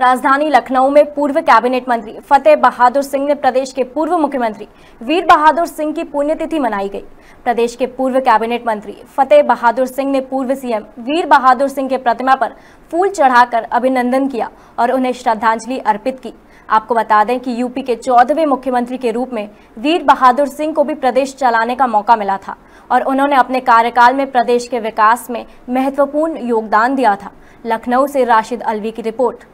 राजधानी लखनऊ में पूर्व कैबिनेट मंत्री फतेह बहादुर सिंह ने प्रदेश के पूर्व मुख्यमंत्री वीर बहादुर सिंह की पुण्यतिथि मनाई गई प्रदेश के पूर्व कैबिनेट मंत्री फतेह बहादुर सिंह ने पूर्व सीएम वीर बहादुर सिंह के प्रतिमा पर फूल चढ़ाकर अभिनंदन किया और उन्हें श्रद्धांजलि अर्पित की आपको बता दें कि यूपी के चौदहवें मुख्यमंत्री के रूप में वीर बहादुर सिंह को भी प्रदेश चलाने का मौका मिला था और उन्होंने अपने कार्यकाल में प्रदेश के विकास में महत्वपूर्ण योगदान दिया था लखनऊ से राशिद अलवी की रिपोर्ट